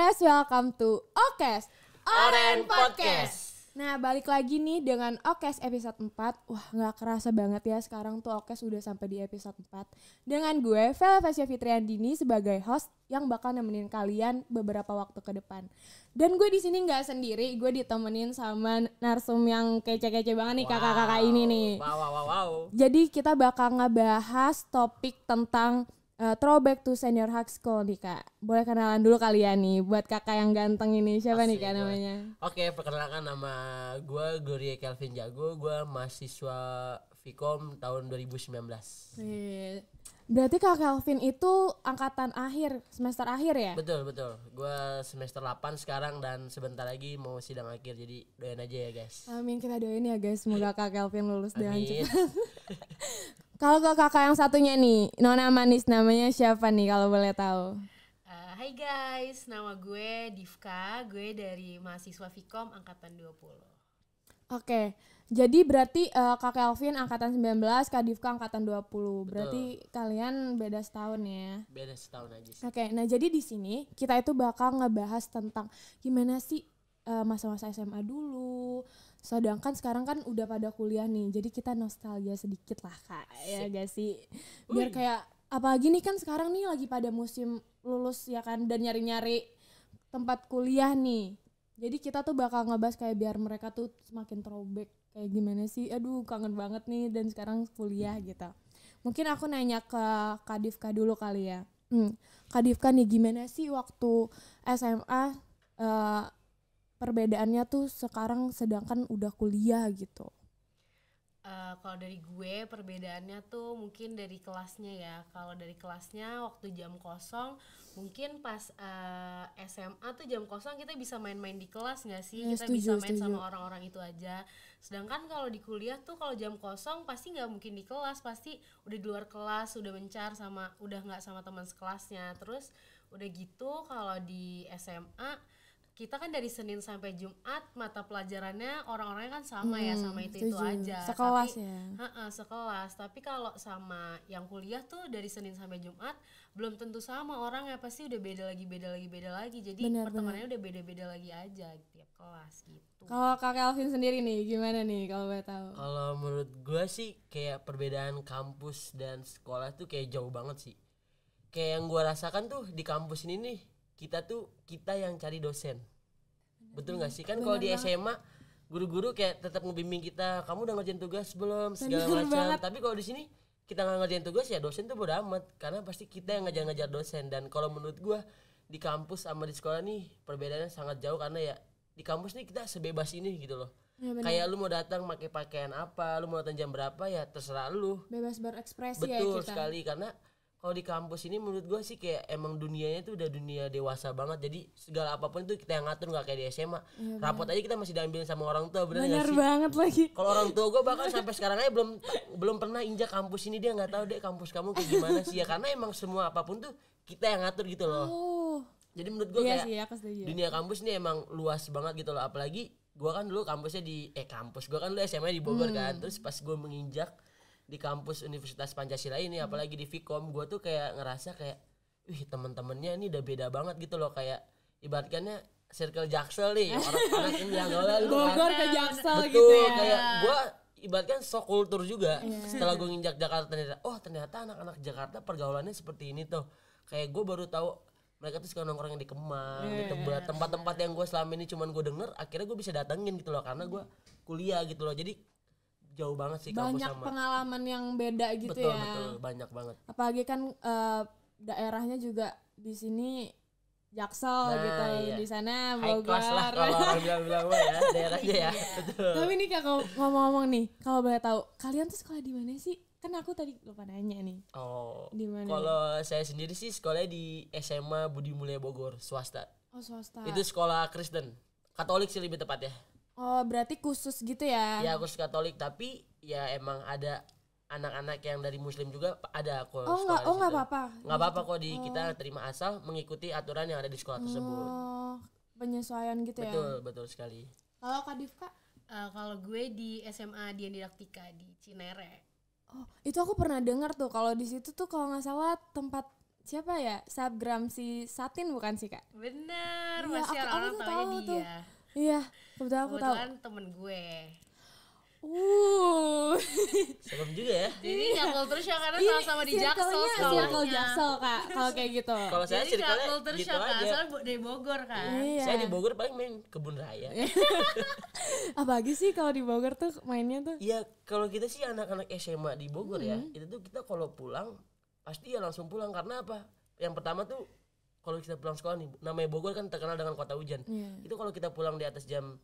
guys, welcome to Okes Oren Podcast. Nah, balik lagi nih dengan Okes episode 4. Wah, nggak kerasa banget ya sekarang tuh Okes udah sampai di episode 4. Dengan gue, Fasya Fitriandini sebagai host yang bakal nemenin kalian beberapa waktu ke depan. Dan gue di sini nggak sendiri, gue ditemenin sama narsum yang kece-kece banget nih kakak-kakak wow. ini nih. Wow, wow, wow, wow. Jadi kita bakal ngebahas topik tentang uh, throwback to senior high school nih kak. Boleh kenalan dulu kalian ya nih buat kakak yang ganteng ini siapa Asli, nih kak namanya? Oke okay, perkenalkan nama gue Gloria Kelvin Jago, gue mahasiswa Vkom tahun 2019. Wih, Berarti Kak Kelvin itu angkatan akhir, semester akhir ya? Betul, betul. gue semester 8 sekarang dan sebentar lagi mau sidang akhir. Jadi doain aja ya, guys. Amin, kita doain ya, guys. Semoga Kak Kelvin lulus dengan cepat. kalau ke kakak yang satunya nih, Nona Manis namanya siapa nih kalau boleh tahu? Uh, guys, nama gue Divka, gue dari mahasiswa Vkom angkatan 20. Oke. Okay. Jadi berarti uh, Kak Kelvin angkatan 19, Kak Divka angkatan 20. Berarti kalian beda setahun ya. Beda setahun aja sih. Oke, okay, nah jadi di sini kita itu bakal ngebahas tentang gimana sih eh, masa-masa uh, SMA dulu. Sedangkan sekarang kan udah pada kuliah nih. Jadi kita nostalgia sedikit lah, Kak. Ya Sip. Ya gak sih? Biar Ui. kayak apalagi nih kan sekarang nih lagi pada musim lulus ya kan dan nyari-nyari tempat kuliah nih. Jadi kita tuh bakal ngebahas kayak biar mereka tuh semakin throwback kayak gimana sih aduh kangen banget nih dan sekarang kuliah gitu mungkin aku nanya ke Kadifka dulu kali ya hmm, Kadifka nih gimana sih waktu SMA uh, eh, perbedaannya tuh sekarang sedangkan udah kuliah gitu uh, kalau dari gue perbedaannya tuh mungkin dari kelasnya ya kalau dari kelasnya waktu jam kosong mungkin pas uh, eh, SMA tuh jam kosong kita bisa main-main di kelas nggak sih ya, kita setuju, bisa main setuju. sama orang-orang itu aja sedangkan kalau di kuliah tuh kalau jam kosong pasti nggak mungkin di kelas pasti udah di luar kelas udah mencar sama udah nggak sama teman sekelasnya terus udah gitu kalau di SMA kita kan dari Senin sampai Jumat mata pelajarannya orang-orangnya kan sama ya, hmm, ya sama itu itu aja sekelas tapi, ya uh -uh, sekelas tapi kalau sama yang kuliah tuh dari Senin sampai Jumat belum tentu sama orang ya pasti udah beda lagi beda lagi beda lagi jadi bener, pertemanannya bener. udah beda-beda lagi aja tiap kelas gitu kalau kak Alvin sendiri nih gimana nih kalau gue tahu kalau menurut gue sih kayak perbedaan kampus dan sekolah tuh kayak jauh banget sih kayak yang gue rasakan tuh di kampus ini nih kita tuh kita yang cari dosen betul nggak sih kan kalau di SMA guru-guru kayak tetap ngebimbing kita kamu udah ngerjain tugas belum segala macam tapi kalau di sini kita nggak ngerjain tugas ya dosen tuh bodo amat karena pasti kita yang ngajar-ngajar dosen dan kalau menurut gua di kampus sama di sekolah nih perbedaannya sangat jauh karena ya di kampus nih kita sebebas ini gitu loh Ya, kayak lu mau datang pakai pakaian apa, lu mau datang jam berapa ya terserah lu. Bebas berekspresi ya, Betul ya kita. sekali karena kalau di kampus ini menurut gue sih kayak emang dunianya itu udah dunia dewasa banget jadi segala apapun itu kita yang ngatur nggak kayak di SMA ya, rapot aja kita masih diambil sama orang tua bener nggak sih? banget lagi kalau orang tua gue bahkan sampai sekarang aja belum belum pernah injak kampus ini dia nggak tahu deh kampus kamu kayak gimana sih ya karena emang semua apapun tuh kita yang ngatur gitu loh oh. jadi menurut gue iya kayak sih, ya, dunia kampus ini emang luas banget gitu loh apalagi gue kan dulu kampusnya di eh kampus gue kan dulu SMA di Bogor hmm. kan terus pas gue menginjak di kampus Universitas Pancasila ini hmm. apalagi di Vkom gue tuh kayak ngerasa kayak wih temen-temennya ini udah beda banget gitu loh kayak ibaratkannya circle Jaksel nih orang-orang yang janggolan Bogor ke Jaksel betul, gitu ya kayak gue ibaratkan sok kultur juga yeah. setelah gue nginjak Jakarta ternyata oh ternyata anak-anak Jakarta pergaulannya seperti ini tuh kayak gue baru tahu mereka tuh suka nongkrong di Kemang, yeah. di Tebet, tempat-tempat yang gue selama ini cuman gue denger, akhirnya gue bisa datengin gitu loh karena gue kuliah gitu loh. Jadi jauh banget sih banyak sama pengalaman yang beda gitu betul, ya betul banyak banget apalagi kan uh, daerahnya juga di sini Jaksel nah, gitu iya. di sana Bogor. lah kalau orang bilang bilang ya daerahnya ya. Iya. Betul. Tapi nih kak ngomong-ngomong nih, kalau boleh tahu kalian tuh sekolah di mana sih? Kan aku tadi lupa nanya nih. Oh. Di mana? Kalau saya sendiri sih sekolahnya di SMA Budi Mulia Bogor swasta. Oh swasta. Itu sekolah Kristen, Katolik sih lebih tepat ya. Oh, berarti khusus gitu ya? Iya, khusus Katolik, tapi ya emang ada anak-anak yang dari Muslim juga ada kok. Oh, nggak, oh nggak apa-apa. Nggak gitu? apa-apa kok di oh. kita terima asal mengikuti aturan yang ada di sekolah tersebut oh, Penyesuaian gitu betul, ya? Betul, betul sekali. Kalau Kak Divka? Uh, eh, kalau gue di SMA di Didaktika di Cinere. Oh, itu aku pernah dengar tuh kalau di situ tuh kalau nggak salah tempat siapa ya? subgram si Satin bukan sih, Kak? Benar ya, masih aku, orang, -orang tahu dia. Tuh. Iya. Udah aku tahu. Kebetulan temen gue. Uh. Serem juga ya. Jadi nyakul terus ya karena sama-sama di Jaksel Iya, Kalau Jaksel Kak, kalau kayak gitu. Kalau saya kalau nyakul terus gitu shock, ya, aja. Soalnya dari Bogor kan. Iya. Saya di Bogor paling main kebun raya. lagi sih kalau di Bogor tuh mainnya tuh? Iya, kalau kita sih anak-anak SMA di Bogor hmm. ya, mm-hmm. itu tuh kita kalau pulang pasti ya langsung pulang karena apa? Yang pertama tuh kalau kita pulang sekolah nih namanya Bogor kan terkenal dengan kota hujan yeah. itu kalau kita pulang di atas jam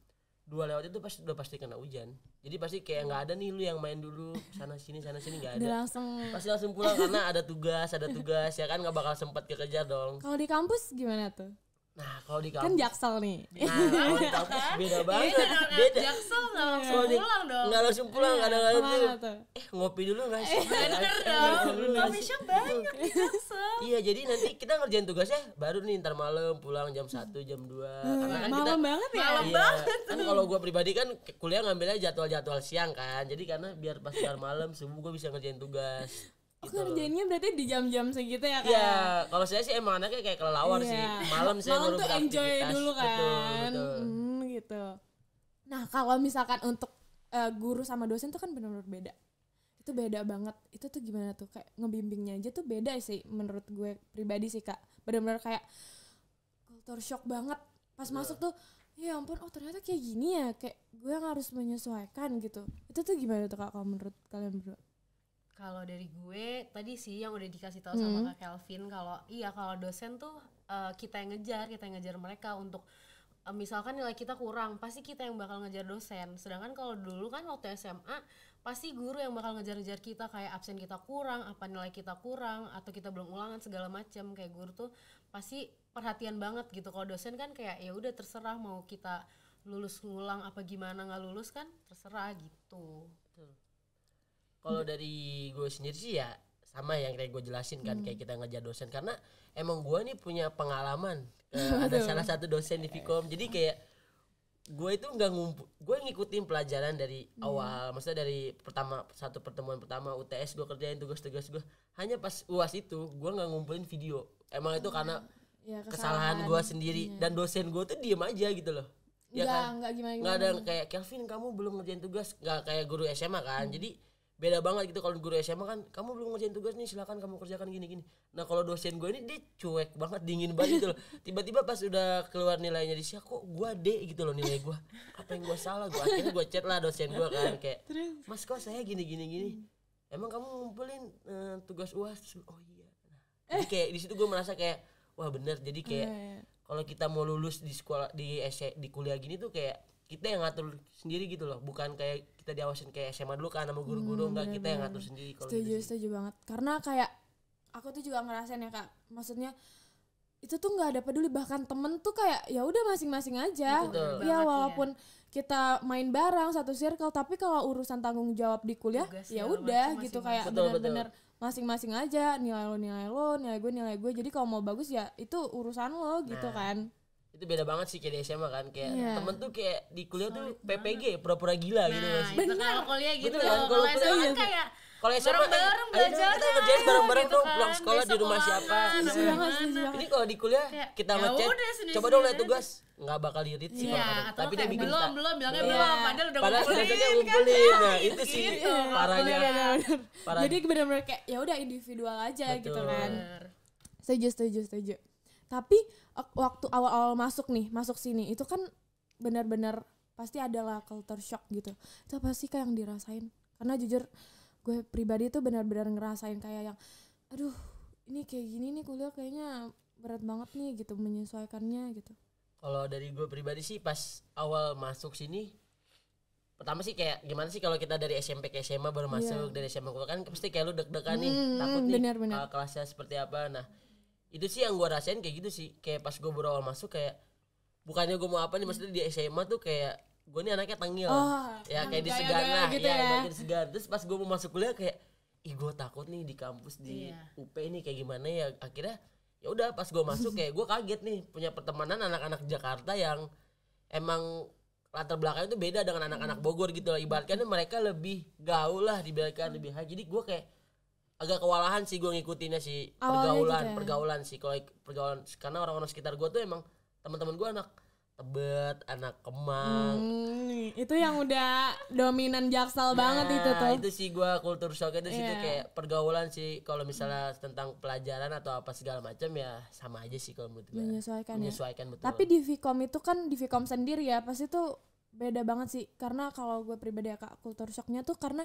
dua lewat itu pasti udah pasti kena hujan jadi pasti kayak nggak ada nih lu yang main dulu sana sini sana sini nggak ada udah langsung pasti langsung pulang karena ada tugas ada tugas ya kan nggak bakal sempat kekejar dong kalau di kampus gimana tuh Nah, kalau di kan kampus kan jaksel nih. Nah, kalau di kampus kan? beda iya, banget. Beda, beda. Jaksel nggak langsung pulang dong. Nggak langsung pulang iya. kadang-kadang tuh. Eh ngopi dulu nggak sih? Bener dong. Kami banyak jaksel. Iya, jadi nanti kita ngerjain tugasnya baru nih ntar malam pulang jam 1, jam 2. Hmm, karena kan malam banget ya. Malam iya, banget. Kan kalau gue pribadi kan kuliah ngambilnya jadwal-jadwal siang kan. Jadi karena biar pas ntar malam subuh gue bisa ngerjain tugas. Oh gitu. berarti di jam-jam segitu ya kan? Iya, kalau saya sih emang anaknya kayak kelelawar iya. sih. Malam sih. Malam tuh enjoy dulu kan. Betul, betul. Hmm, gitu. Nah, kalau misalkan untuk uh, guru sama dosen tuh kan benar-benar beda. Itu beda banget. Itu tuh gimana tuh kayak ngebimbingnya aja tuh beda sih menurut gue pribadi sih, Kak. Benar-benar kayak culture shock banget. Pas betul. masuk tuh ya ampun oh ternyata kayak gini ya kayak gue yang harus menyesuaikan gitu itu tuh gimana tuh kak kalau menurut kalian berdua kalau dari gue tadi sih yang udah dikasih tahu hmm. sama Kak Kelvin kalau iya kalau dosen tuh uh, kita yang ngejar, kita yang ngejar mereka untuk uh, misalkan nilai kita kurang, pasti kita yang bakal ngejar dosen. Sedangkan kalau dulu kan waktu SMA pasti guru yang bakal ngejar-ngejar kita kayak absen kita kurang, apa nilai kita kurang atau kita belum ulangan segala macam. Kayak guru tuh pasti perhatian banget gitu. Kalau dosen kan kayak ya udah terserah mau kita lulus ngulang apa gimana nggak lulus kan terserah gitu. Betul kalau dari gue sendiri sih ya sama yang kayak gue jelasin kan hmm. kayak kita ngejar dosen karena emang gue nih punya pengalaman uh, ada salah satu dosen di Vkom jadi kayak gue itu nggak ngumpul gue ngikutin pelajaran dari hmm. awal maksudnya dari pertama satu pertemuan pertama UTS gue kerjain tugas-tugas gue hanya pas uas itu gue nggak ngumpulin video emang itu karena hmm. ya, kesalahan, kesalahan gue sendiri ya. dan dosen gue tuh diem aja gitu loh ya nggak, kan nggak gimana, gimana nggak ada kayak Kelvin kamu belum ngerjain tugas nggak kayak guru SMA kan hmm. jadi beda banget gitu kalau guru SMA kan kamu belum ngerjain tugas nih silakan kamu kerjakan gini gini nah kalau dosen gue ini dia cuek banget dingin banget gitu loh tiba-tiba pas udah keluar nilainya di sih kok gue D gitu loh nilai gue apa yang gue salah gue akhirnya gue chat lah dosen gue kan kayak mas kok saya gini gini gini emang kamu ngumpulin uh, tugas uas oh iya nah, jadi kayak di situ gue merasa kayak wah bener jadi kayak oh, iya, iya. kalau kita mau lulus di sekolah di e, di kuliah gini tuh kayak kita yang ngatur sendiri gitu loh bukan kayak kita diawasin kayak SMA dulu kan sama guru-guru hmm, enggak kita yang ngatur sendiri kalau setuju gitu setuju banget karena kayak aku tuh juga ngerasain ya kak maksudnya itu tuh nggak ada peduli bahkan temen tuh kayak ya udah masing-masing aja Betul. ya walaupun ya. kita main bareng satu circle tapi kalau urusan tanggung jawab di kuliah ya udah gitu kayak bener-bener masing-masing aja nilai lo nilai lo nilai gue nilai gue jadi kalau mau bagus ya itu urusan lo gitu nah, kan itu beda banget sih kayak di SMA kan kayak yeah. temen tuh kayak di kuliah tuh PPG pura-pura gila nah, gitu sih gitu kan. benar kalau kuliah gitu kan kalau SMA gitu. kan kayak kalau SMA bareng-bareng belajar kita kerjain bareng-bareng tuh pulang kan. sekolah di rumah siapa ini nah, kalau di kuliah kita ngechat ya coba dong lihat tugas nggak bakal dirit sih yeah, kalau tapi dia bikin belum belum bilangnya iya. belum padahal udah padahal ngumpulin kan? ngumpulin nah nah, itu sih gitu. parahnya ya, jadi benar-benar kayak ya udah individual aja gitu kan setuju setuju setuju tapi waktu awal-awal masuk nih masuk sini itu kan benar-benar pasti adalah culture shock gitu itu apa sih kayak yang dirasain karena jujur gue pribadi tuh benar-benar ngerasain kayak yang aduh ini kayak gini nih kuliah kayaknya berat banget nih gitu menyesuaikannya gitu kalau dari gue pribadi sih pas awal masuk sini pertama sih kayak gimana sih kalau kita dari SMP ke SMA baru iya. masuk yeah. dari SMA kuliah kan pasti kayak lu deg-degan nih hmm, nih takut bener, nih bener. Uh, ah, kelasnya seperti apa nah itu sih yang gue rasain kayak gitu sih kayak pas gue baru awal masuk kayak bukannya gue mau apa nih maksudnya di SMA tuh kayak gue nih anaknya tanggil oh, ya kayak di segar lah gitu ya, ya. Gitu, di segar terus pas gue mau masuk kuliah kayak ih gue takut nih di kampus di yeah. UP ini kayak gimana ya akhirnya ya udah pas gue masuk kayak gue kaget nih punya pertemanan anak-anak Jakarta yang emang latar belakangnya itu beda dengan anak-anak Bogor gitu ibaratnya mereka lebih gaul lah dibilangkan lebih high jadi gue kayak agak kewalahan sih gue ngikutinnya sih gitu pergaulan ya? pergaulan sih kalau pergaulan karena orang-orang sekitar gue tuh emang teman-teman gue anak tebet anak kemang hmm, itu yang udah dominan jaksel nah, banget itu tuh itu sih gue kultur shock itu yeah. tuh iya. kayak pergaulan sih kalau misalnya hmm. tentang pelajaran atau apa segala macam ya sama aja sih kalau menurut gue menyesuaikan, menyesuaikan ya? betul tapi di Vcom itu kan di Vcom sendiri ya pasti tuh beda banget sih karena kalau gue pribadi ya kak kultur shocknya tuh karena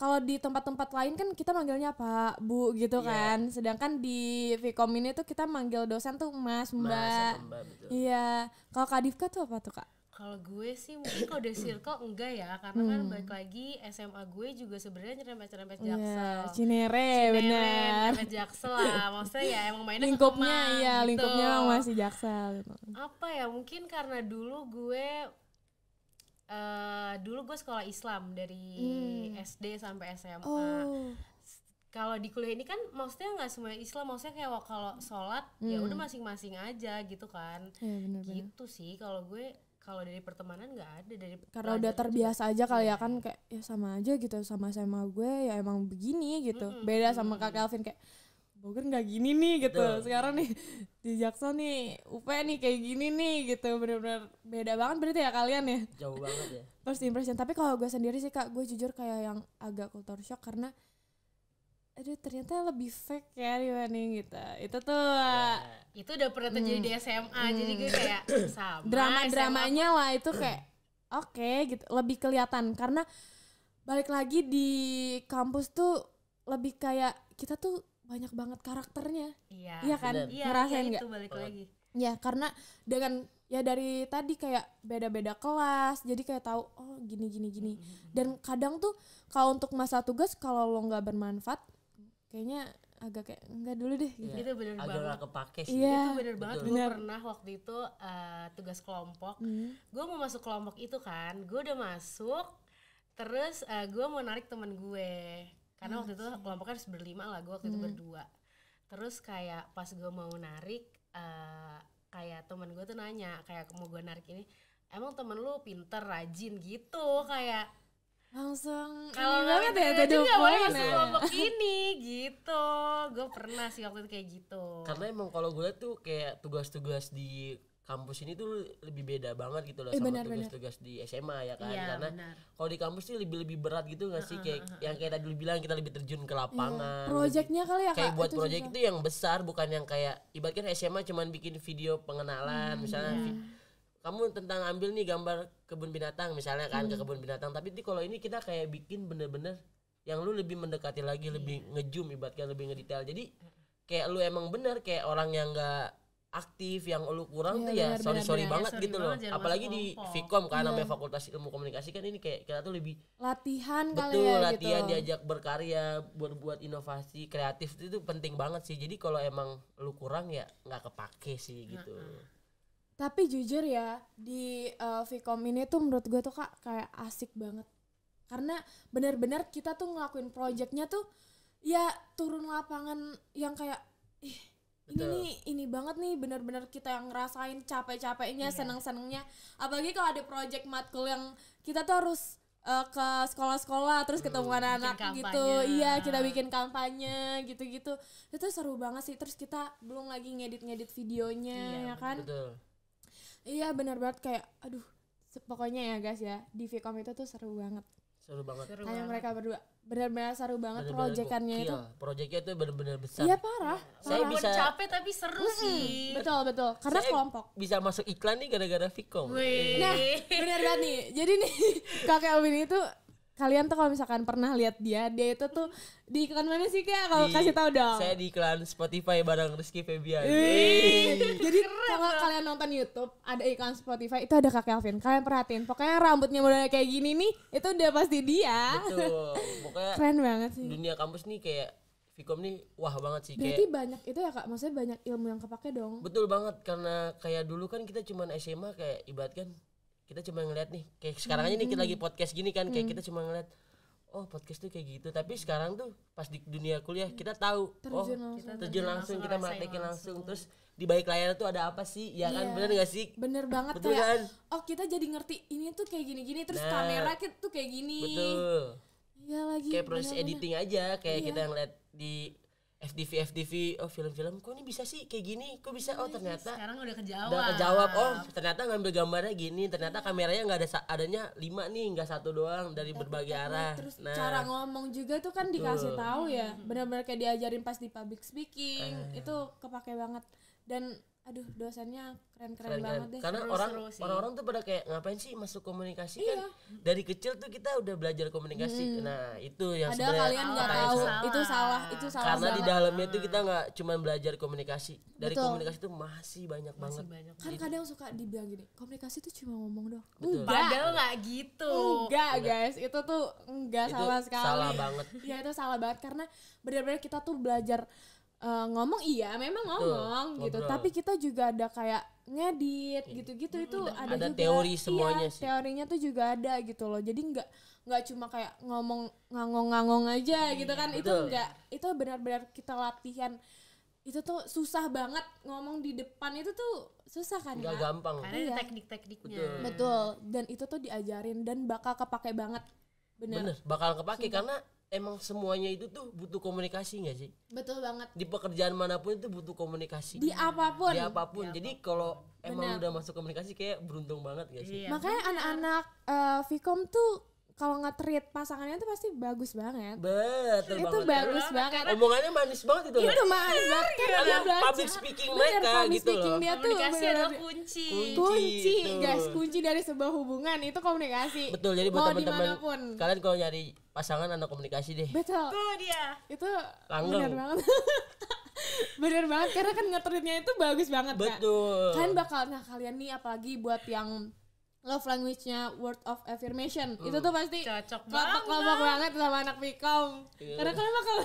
kalau di tempat-tempat lain kan kita manggilnya pak bu gitu yeah. kan sedangkan di Vkom ini tuh kita manggil dosen tuh mas mbak iya kalau kak Divka tuh apa tuh kak kalau gue sih mungkin kalau di circle enggak ya karena kan hmm. kan balik lagi SMA gue juga sebenarnya nyerempet nyerempet iya, jaksel yeah, cinere, cinere benar jaksel lah maksudnya ya emang mainnya lingkupnya ya gitu. lingkupnya masih jaksel gitu. apa ya mungkin karena dulu gue Uh, dulu gue sekolah Islam dari hmm. SD sampai SMA. Oh. Kalau di kuliah ini kan maksudnya nggak semua Islam, maksudnya kayak kalau sholat ya hmm. ya udah masing-masing aja gitu kan. Ya, Gitu sih kalau gue kalau dari pertemanan nggak ada dari karena udah terbiasa aja kali ya iya. kan kayak ya sama aja gitu sama SMA gue ya emang begini gitu. -hmm. Beda sama Kak Kelvin kayak Bogor oh, kan nggak gini nih gitu Betul. sekarang nih di Jaksel nih UP nih kayak gini nih gitu bener-bener beda banget berarti ya kalian ya jauh banget ya first impression tapi kalau gue sendiri sih kak gue jujur kayak yang agak culture shock karena aduh ternyata lebih fake ya dibanding gitu itu tuh ya, itu udah pernah terjadi hmm. di SMA hmm. jadi gue kayak sama drama dramanya SMA. lah itu kayak oke okay, gitu lebih kelihatan karena balik lagi di kampus tuh lebih kayak kita tuh banyak banget karakternya. Iya. Iya kan? Iya, Ngerasain nggak? Iya, balik lagi. Ya, karena dengan ya dari tadi kayak beda-beda kelas, jadi kayak tahu oh gini gini gini. Mm -hmm. Dan kadang tuh kalau untuk masa tugas kalau lo nggak bermanfaat, kayaknya agak kayak enggak dulu deh iya. gitu. Ya, itu bener agak banget. kepake sih. Iya, itu bener banget. Gue pernah waktu itu uh, tugas kelompok. Mm. Gue mau masuk kelompok itu kan. Gue udah masuk. Terus uh, eh, gue mau narik teman gue karena hmm, waktu itu kelompoknya harus berlima lah gue waktu hmm. itu berdua terus kayak pas gue mau narik uh, kayak temen gue tuh nanya kayak mau gue narik ini emang temen lu pinter rajin gitu kayak langsung kalau iya banget ya tadi nggak boleh masuk ya. kelompok ini gitu gue pernah sih waktu itu kayak gitu karena emang kalau gue tuh kayak tugas-tugas di kampus ini tuh lebih beda banget gitu loh eh, sama tugas-tugas di SMA ya kan ya, karena kalau di kampus tuh lebih lebih berat gitu nggak sih uh, uh, kayak uh, yang kayak tadi lu bilang kita lebih terjun ke iya, lapangan. Iya. Proyeknya kali ya kayak kak, buat proyek itu yang besar bukan yang kayak ibaratkan SMA cuman bikin video pengenalan hmm, misalnya iya. kamu tentang ambil nih gambar kebun binatang misalnya kan hmm. ke kebun binatang tapi di kalau ini kita kayak bikin bener-bener yang lu lebih mendekati lagi lebih iya. ngejum ibaratkan lebih ngedetail jadi kayak lu emang bener kayak orang yang nggak aktif yang lu kurang ya, tuh ya sorry sorry ya, banget gitu loh apalagi di Vkom karena iya. bener. Fakultas Ilmu Komunikasi kan ini kayak kita tuh lebih latihan betul kali ya, gitu. latihan diajak berkarya buat inovasi kreatif itu penting banget sih jadi kalau emang lu kurang ya nggak kepake sih gitu tapi jujur ya di uh, Vkom ini tuh menurut gue tuh kak kayak asik banget karena benar-benar kita tuh ngelakuin projectnya tuh ya turun lapangan yang kayak ini nih ini banget nih benar-benar kita yang ngerasain capek-capeknya yeah. seneng-senengnya apalagi kalau ada project matkul yang kita tuh harus uh, ke sekolah-sekolah terus ketemu hmm, anak-anak gitu iya kita bikin kampanye gitu-gitu itu seru banget sih terus kita belum lagi ngedit-ngedit videonya yeah, ya kan iya benar banget kayak aduh pokoknya ya guys ya di Vcom itu tuh seru banget seru banget seru hanya banget. mereka berdua benar-benar seru banget bener proyekannya itu proyeknya itu benar-benar besar iya parah, parah. saya parah. bisa capek tapi seru hmm, sih betul betul karena saya kelompok bisa masuk iklan nih gara-gara Vicom nah benar banget nih jadi nih kakek Alvin itu kalian tuh kalau misalkan pernah lihat dia, dia itu tuh di iklan mana sih kak? Kalau kasih tahu dong. Saya di iklan Spotify bareng Rizky Febian. Jadi kalau kalian nonton YouTube ada iklan Spotify itu ada kak Kelvin. Kalian perhatiin, pokoknya rambutnya model kayak gini nih, itu udah pasti dia. Betul. Pokoknya keren banget sih. Dunia kampus nih kayak Vicom nih wah banget sih Berarti kayak, banyak itu ya kak, maksudnya banyak ilmu yang kepake dong Betul banget, karena kayak dulu kan kita cuman SMA kayak ibarat kan kita cuma ngeliat nih kayak sekarang aja nih kita lagi hmm. podcast gini kan kayak hmm. kita cuma ngeliat oh podcast tuh kayak gitu tapi sekarang tuh pas di dunia kuliah kita tahu oh langsung. terjun langsung, kita praktekin langsung. terus di balik layar tuh ada apa sih ya kan iya. bener gak sih bener banget tuh kayak kan? oh kita jadi ngerti ini tuh kayak gini gini terus nah. kamera kita tuh kayak gini betul ya lagi kayak proses editing aja kayak iya. kita ngeliat di FDV FDV oh film-film kok ini bisa sih kayak gini kok bisa iya oh ternyata sekarang udah kejawab udah kejawab oh ternyata ngambil gambarnya gini ternyata kameranya nggak ada adanya lima nih nggak satu doang dari berbagai arah terus nah, cara ngomong juga tuh kan dikasih tahu ya hmm. benar-benar kayak diajarin pas di public speaking eh. itu kepake banget dan aduh dosennya keren-keren banget deh karena orang orang-orang tuh pada kayak ngapain sih masuk komunikasi kan iya. kan dari kecil tuh kita udah belajar komunikasi hmm. nah itu yang ada kalian nggak tahu salah. itu salah itu salah karena salah. di dalamnya tuh kita nggak cuma belajar komunikasi dari Betul. komunikasi tuh masih banyak masih banget banyak kan gitu. kadang suka dibilang gini komunikasi tuh cuma ngomong doang padahal nggak gitu enggak guys itu tuh enggak itu salah sekali salah banget ya itu salah banget karena benar-benar kita tuh belajar uh, ngomong iya memang ngomong Betul, gitu tapi kita juga ada kayak ngedit iya. gitu-gitu hmm, itu ada, ada juga teori iya, semuanya iya, sih. teorinya tuh juga ada gitu loh jadi nggak nggak cuma kayak ngomong ngangong-ngangong aja hmm, gitu kan betul. itu enggak itu benar-benar kita latihan itu tuh susah banget ngomong di depan itu tuh susah kan nggak gampang karena iya. teknik-tekniknya betul. betul dan itu tuh diajarin dan bakal kepake banget bener, bener bakal kepake Sumpah. karena emang semuanya itu tuh butuh komunikasi nggak sih betul banget di pekerjaan manapun itu butuh komunikasi di apapun di apapun, di apapun. jadi kalau emang udah masuk komunikasi kayak beruntung banget gak sih iya. makanya anak-anak uh, eh, Vkom tuh kalau nggak treat pasangannya tuh pasti bagus banget. Betul itu banget. bagus karena, banget. Omongannya manis banget itu. Itu manis banget kan karena dia belajar. Public speaking bener, mereka public gitu speaking loh. Dia komunikasi tuh adalah kunci. Kunci, kunci guys, kunci dari sebuah hubungan itu komunikasi. Betul, jadi buat teman-teman kalian kalau nyari pasangan anak komunikasi deh. Betul. Itu dia. Itu Langgeng. bener banget. bener banget karena kan ngetritnya itu bagus banget Betul. Kan? Kalian bakal nah kalian nih apalagi buat yang love language-nya word of affirmation. Uh, itu tuh pasti cocok banget. kelompok banget sama anak Mikom. Yeah. Karena kan bakal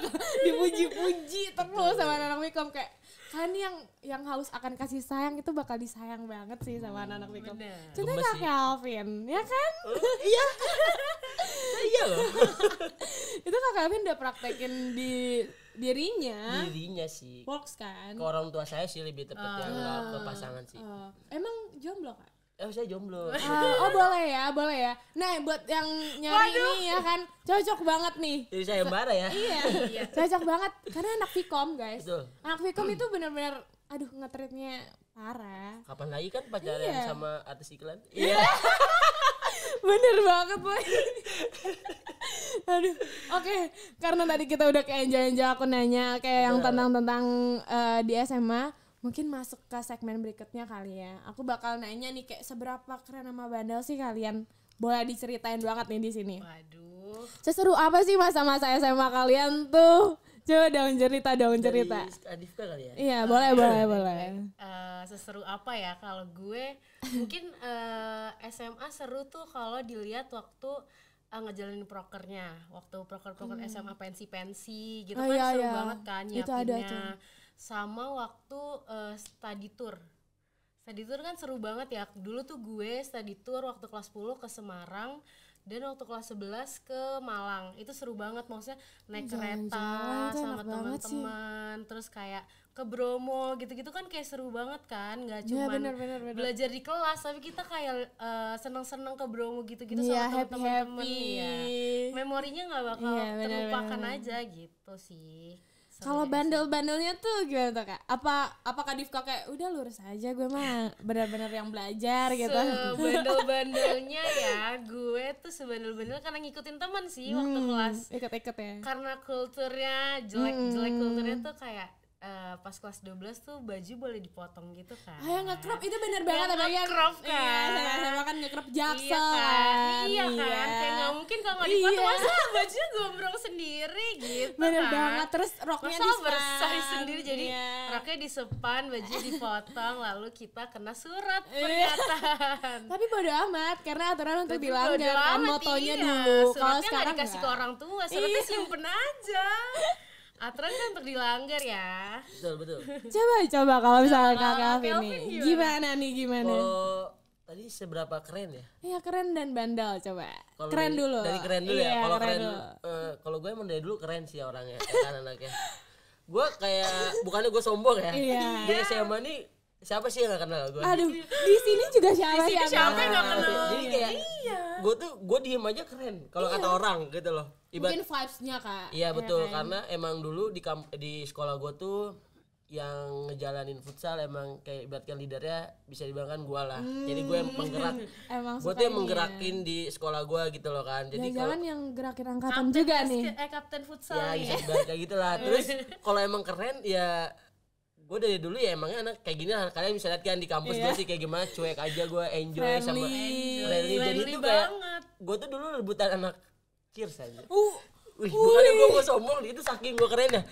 dipuji-puji terus sama anak Mikom kayak kan yang yang haus akan kasih sayang itu bakal disayang banget sih sama hmm, anak-anak Mikom. Contohnya Kak Kelvin, ya kan? Oh, iya. Nah, iya itu Kak Kelvin udah praktekin di dirinya dirinya sih works kan ke orang tua saya sih lebih tepat uh, ah. yang ke pasangan sih uh, emang jomblo kak Oh eh, saya jomblo. Uh, oh boleh ya, boleh ya. Nah buat yang nyari Waduh. ini ya kan cocok banget nih. Jadi saya yang bara ya. Iya, iya, cocok banget karena anak Vicom guys. Betul. Anak Vicom hmm. itu benar-benar aduh ngetritnya parah. Kapan lagi kan pacaran iya. sama artis iklan? Iya. Yeah. Bener banget boy. Aduh, oke. Okay. Karena tadi kita udah kayak jalan-jalan aku nanya kayak yang iya. tentang-tentang uh, di SMA mungkin masuk ke segmen berikutnya kali ya. Aku bakal nanya nih kayak seberapa keren sama bandel sih kalian? Boleh diceritain banget nih di sini. Waduh. Seseru apa sih masa-masa SMA kalian tuh? Coba daun cerita daun Dari cerita. Adifka kali ya. Iya, boleh, boleh, boleh. Uh, seseru apa ya kalau gue mungkin uh, eh, SMA seru tuh kalau dilihat waktu uh, ngejalanin prokernya waktu proker-proker hmm. SMA pensi-pensi gitu oh, kan iya, seru iya. banget kan nyiapinnya itu ada, tuh sama waktu uh, study tour. Study tour kan seru banget ya. Dulu tuh gue study tour waktu kelas 10 ke Semarang dan waktu kelas 11 ke Malang. Itu seru banget maksudnya naik jalan, kereta jalan, sama teman-teman, terus kayak ke Bromo gitu-gitu kan kayak seru banget kan. nggak iya, cuma ya, bener, bener, bener. belajar di kelas, tapi kita kayak eh, seneng seneng uh, ke Bromo gitu-gitu ya, sama teman-teman. Ya. Memorinya nggak bakal ya, bener, terlupakan bener. aja gitu sih. Kalau bandel-bandelnya tuh gimana tuh kak? Apa apa Divka kayak udah lurus aja gue mah benar-benar yang belajar gitu. Bandel-bandelnya ya gue tuh sebandel-bandel karena ngikutin teman sih hmm, waktu kelas. Ikut-ikut ya. Karena kulturnya jelek-jelek hmm. kulturnya tuh kayak uh, pas kelas 12 tuh baju boleh dipotong gitu kan. Ayah nge-crop itu bener banget ya, nge-crop kan. Iya, sama kan nge-crop Iya kan, iya, kan. Kan? iya. Kayak gak mungkin kalau gak dipotong iya. masa bajunya gombrong sendiri gitu Bener kan. banget, terus roknya di disepan. sendiri, jadi iya. roknya disepan, baju dipotong, lalu kita kena surat iya. pernyataan. Tapi bodo amat, karena aturan untuk bilang gak kan motonya iya. dulu. Suratnya kalau gak dikasih enggak. ke orang tua, suratnya iya. simpen aja. aturan kan untuk dilanggar ya betul betul coba coba kalau nah, misalnya nah, kakak ini. gimana? gimana nih gimana kalau tadi seberapa keren ya iya keren dan bandel coba kalo keren dulu dari keren dulu ya? iya, ya kalau keren, keren Uh, kalau gue emang dari dulu keren sih orangnya ya kan anaknya gue kayak bukannya gue sombong ya iya. di SMA nih siapa sih yang gak kenal gue aduh di sini juga siapa siapa yang gak kenal jadi kayak iya gue tuh gue diem aja keren kalau iya. kata orang gitu loh Ibat, mungkin vibesnya kak iya, iya betul yeah, kan? karena emang dulu di kamp, di sekolah gue tuh yang ngejalanin futsal emang kayak ibaratkan leadernya bisa dibangkan gue lah hmm. jadi gue yang menggerak gue tuh yang menggerakin ya. di sekolah gue gitu loh kan jadi jangan kalo, yang gerakin angkatan juga nih eh kapten futsal ya, ya. kayak gitu lah terus kalau emang keren ya gue dari dulu ya emangnya anak kayak gini lah kalian bisa lihat kan di kampus yeah. gue sih kayak gimana cuek aja gue enjoy friendly. sama friendly, friendly jadi itu kayak gue tuh dulu rebutan anak cheers aja uh. Wih, Ui. gue mau sombong, itu saking gue keren ya.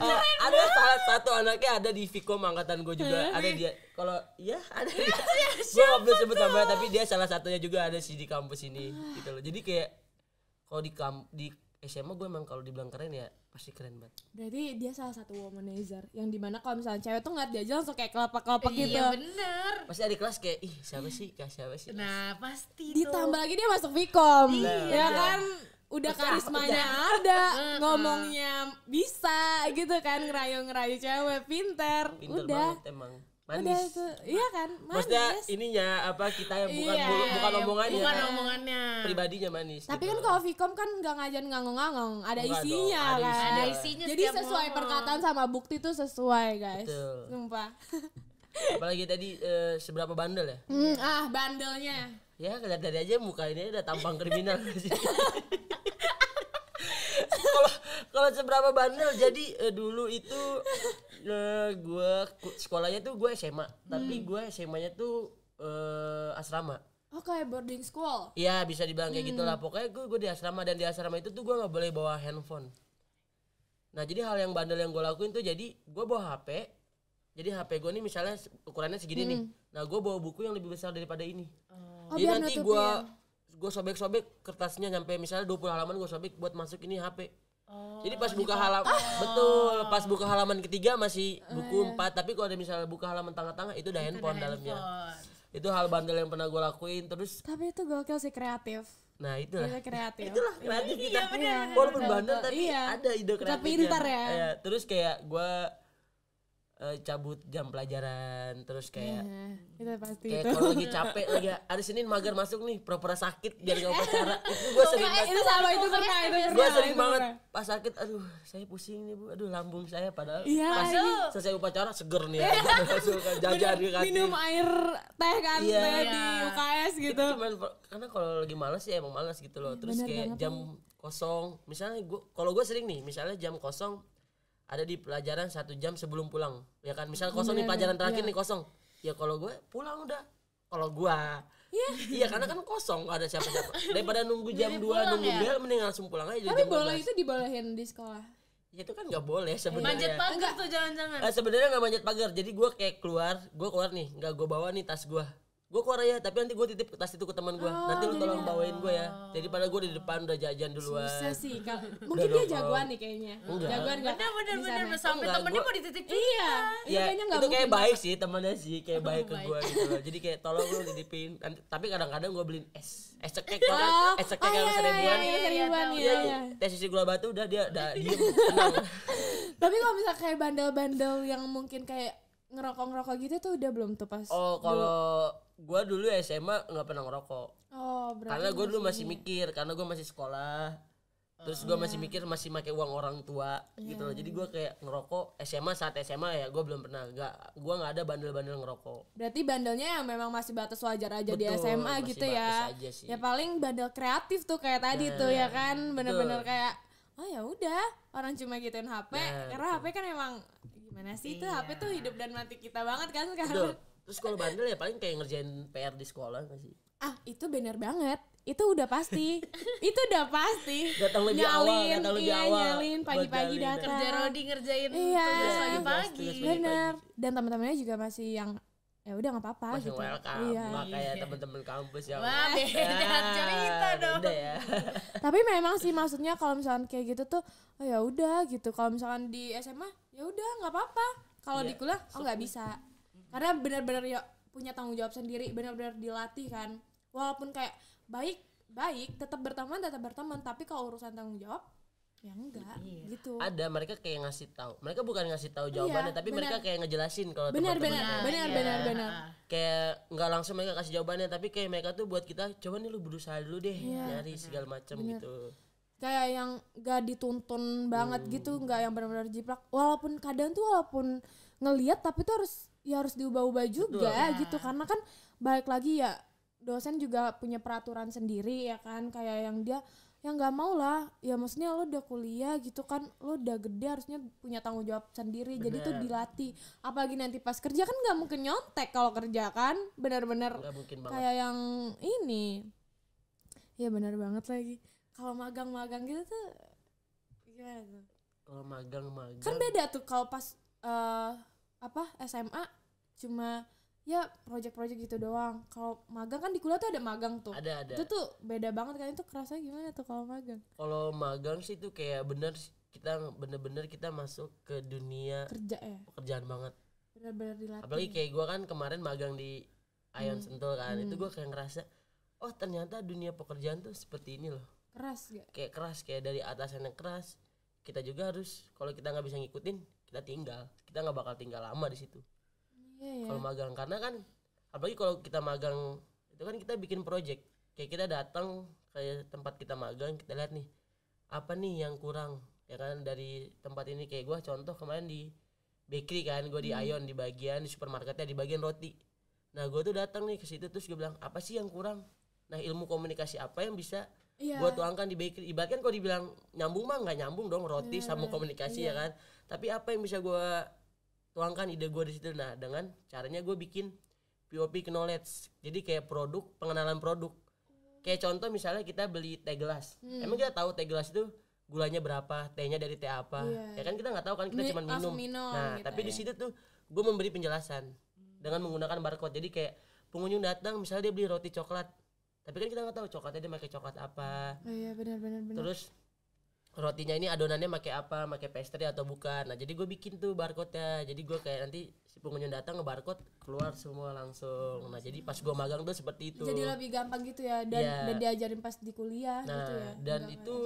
Uh, ada salah satu anaknya ada di Vico angkatan gue juga, ada dia. Kalau iya, ya ada. dia. gue belum sebut namanya, tapi dia salah satunya juga ada sih di kampus ini, gitu loh. Jadi kayak kalau di kamp di SMA gue emang kalau dibilang keren ya pasti keren banget. Berarti dia salah satu womanizer yang dimana kalau misalnya cewek tuh ngeliat diajak langsung kayak kelapa-kelapa iya, gitu. Iya bener. Pasti ada kelas kayak ih siapa sih, kak siapa sih. Nah pasti Ditambah lagi dia masuk Vkom. Iya. Ya iya. kan udah ah, karismanya udah. ada, ngomongnya bisa gitu kan ngerayu-ngerayu cewek pinter. Pinter udah. banget emang manis. iya kan? Manis. Maksudnya ininya apa kita yang bukan iya, bu, bukan omongannya. Bukan kan? omongannya. Pribadinya manis. Tapi gitu. kan kalau Vicom kan nggak ngajarin ngangong-ngangong, ada Enggak isinya dong, ada kan. Isinya. Ada isinya. Jadi sesuai ngomong. perkataan sama bukti tuh sesuai, guys. Betul. Sumpah. Apalagi tadi uh, seberapa bandel ya? Mm, ah, bandelnya. Ya, kelihatan dari aja muka ini ada tampang kriminal kalau kalau seberapa bandel jadi uh, dulu itu Eh, gue sekolahnya tuh gue SMA, hmm. tapi gue SMA-nya tuh uh, asrama. Oh kayak boarding school? Iya bisa dibilang kayak gitu hmm. gitulah. Pokoknya gue gue di asrama dan di asrama itu tuh gue nggak boleh bawa handphone. Nah jadi hal yang bandel yang gue lakuin tuh jadi gue bawa HP. Jadi HP gue nih misalnya ukurannya segini hmm. nih. Nah gue bawa buku yang lebih besar daripada ini. Oh, jadi oh, nanti gue gue ya? sobek-sobek kertasnya sampai misalnya 20 halaman gue sobek buat masuk ini HP Oh, Jadi pas oh, buka gitu. halaman ah. betul, pas buka halaman ketiga masih oh, buku iya. empat, tapi kalau ada misalnya buka halaman tengah-tengah itu udah itu handphone dalamnya. Itu hal bandel yang pernah gue lakuin terus. Tapi itu gokil sih kreatif. Nah itulah. Itu kreatif. Itulah kreatif iya, kita. Iya, bener, Walaupun bandel tapi iya. ada ide kreatif. Tapi pintar ya. ya. Terus kayak gue uh, cabut jam pelajaran terus kayak yeah, itu kayak kalau lagi capek lagi ada Senin mager masuk nih pura-pura sakit jadi gak upacara itu gue sering banget itu sama itu pernah itu gue sering banget pas sakit aduh saya pusing nih bu aduh lambung saya padahal yeah, pas iya. selesai upacara seger nih ya. iya. langsung jajar di kantin minum air teh kan yeah. teh di iya. UKS gitu cuman karena kalau lagi malas ya emang malas gitu loh iya, terus kayak jam kosong misalnya gue kalau gue sering nih misalnya jam kosong ada di pelajaran satu jam sebelum pulang ya kan misal kosong nih iya, iya, pelajaran terakhir yeah. nih kosong ya kalau gue pulang udah kalau gue yeah. iya karena kan kosong ada siapa-siapa daripada nunggu jam Jadi 2 nunggu ya? bel mending langsung pulang aja tapi boleh itu dibolehin di sekolah ya itu kan gak boleh sebenarnya manjat pagar tuh jangan-jangan eh, sebenarnya nggak manjat pagar jadi gue kayak keluar gue keluar nih gak gue bawa nih tas gue gue keluar ya tapi nanti gue titip tas itu ke teman gue oh, nanti lu tolong iya. bawain gue ya jadi pada gue di depan udah jajan duluan susah sih kalau mungkin dia jagoan nih kayaknya enggak. jagoan enggak bener bener bener, bener. sampai temennya mau dititip iya iya ya, kayaknya enggak itu kayak baik sih temennya sih kayak oh, baik ke gue gitu loh jadi kayak tolong lu titipin tapi kadang-kadang gue beliin es es cekek kan oh, es cekek yang seribuan iya iya teh susu gula batu udah dia udah diem tapi kalau misalnya kayak bandel-bandel yang mungkin kayak ngerokok-ngerokok gitu tuh udah belum tuh pas oh kalau gue dulu SMA nggak pernah ngerokok. Oh, karena gue dulu masih mikir, karena gue masih sekolah. Terus gue yeah. Oh, masih iya. mikir masih pakai uang orang tua yeah. gitu loh. Jadi iya. gue kayak ngerokok SMA saat SMA ya gue belum pernah gak, gue nggak ada bandel-bandel ngerokok. Berarti bandelnya yang memang masih batas wajar aja Betul, di SMA gitu ya. Aja Ya paling bandel kreatif tuh kayak tadi yeah. tuh ya kan bener-bener kayak oh ya udah orang cuma gituin HP yeah. karena HP kan emang gimana sih yeah. itu HP tuh iya. hidup dan mati kita banget kan sekarang. Betul Terus kalau bandel ya paling kayak ngerjain PR di sekolah gak sih? Ah, itu bener banget. Itu udah pasti. itu udah pasti. Datang lebih nyalin, awal, datang lebih iya, awal. nyalin pagi-pagi datang. Kerja Rodi ngerjain iya, tugas pagi-pagi. Bener. Dan teman-temannya juga masih yang ya udah nggak apa-apa gitu. welcome iya. Gak kayak iya. teman-teman kampus yang wah cerita dong beda ya. ya. tapi memang sih maksudnya kalau misalkan kayak gitu tuh oh ya udah gitu kalau misalkan di SMA ya udah nggak apa-apa kalau iya. di kuliah oh nggak bisa karena benar-benar ya punya tanggung jawab sendiri benar-benar dilatih kan walaupun kayak baik baik tetap berteman tetap berteman tapi kalau urusan tanggung jawab ya enggak iya. gitu ada mereka kayak ngasih tahu mereka bukan ngasih tahu jawabannya iya, tapi bener. mereka kayak ngejelasin kalau benar benar iya. benar benar benar ah, ah. kayak nggak langsung mereka kasih jawabannya tapi kayak mereka tuh buat kita coba nih lu berusaha dulu deh iya, nyari bener. segala macam gitu kayak yang gak dituntun banget hmm. gitu nggak yang benar-benar jiplak walaupun kadang tuh walaupun ngelihat tapi tuh harus ya harus diubah-ubah juga Betul. Nah. gitu karena kan baik lagi ya dosen juga punya peraturan sendiri ya kan kayak yang dia yang nggak mau lah ya maksudnya lo udah kuliah gitu kan lo udah gede harusnya punya tanggung jawab sendiri bener. jadi tuh dilatih apalagi nanti pas kerja kan nggak mungkin nyontek kalau kerja kan benar-benar iya, kayak yang ini ya benar banget lagi kalau magang-magang gitu tuh gimana tuh kalau magang-magang kan beda tuh kalau pas uh, apa SMA cuma ya project-project gitu doang. Kalau magang kan di kuliah tuh ada magang tuh. Ada ada. Itu tuh beda banget kan itu kerasa gimana tuh kalau magang? Kalau magang sih tuh kayak bener kita bener-bener kita masuk ke dunia kerja ya. Pekerjaan banget. Bener-bener dilatih. Apalagi kayak gue kan kemarin magang di Ayon hmm. Sentul kan. Hmm. Itu gue kayak ngerasa oh ternyata dunia pekerjaan tuh seperti ini loh. Keras gak? Kayak keras kayak dari atasan yang keras. Kita juga harus kalau kita nggak bisa ngikutin kita tinggal kita nggak bakal tinggal lama di situ yeah, yeah. kalau magang karena kan apalagi kalau kita magang itu kan kita bikin project kayak kita datang ke tempat kita magang kita lihat nih apa nih yang kurang ya kan dari tempat ini kayak gue contoh kemarin di bakery kan gue di hmm. Ayon di bagian di supermarketnya di bagian roti nah gue tuh datang nih ke situ terus gue bilang apa sih yang kurang nah ilmu komunikasi apa yang bisa yeah. gue tuangkan di bakery ibaratkan kalau dibilang nyambung mah nggak nyambung dong roti yeah. sama komunikasi yeah. ya iya. kan tapi apa yang bisa gue tuangkan ide gue di situ nah dengan caranya gue bikin POP knowledge jadi kayak produk pengenalan produk kayak contoh misalnya kita beli teh gelas hmm. emang kita tahu teh gelas itu gulanya berapa tehnya dari teh apa yeah. ya kan iya. kita nggak tahu kan kita Mi cuma minum. minum nah gitu, tapi ya. di situ tuh gue memberi penjelasan dengan menggunakan barcode jadi kayak pengunjung datang misalnya dia beli roti coklat tapi kan kita nggak tahu coklatnya dia pakai coklat apa oh, iya benar benar benar terus rotinya ini adonannya pakai apa pakai pastry atau bukan nah jadi gue bikin tuh barcode nya jadi gue kayak nanti si pengunjung datang ngebarcode keluar semua langsung nah jadi pas gue magang tuh seperti itu jadi lebih gampang gitu ya dan yeah. dan diajarin pas di kuliah gitu nah, gitu ya dan itu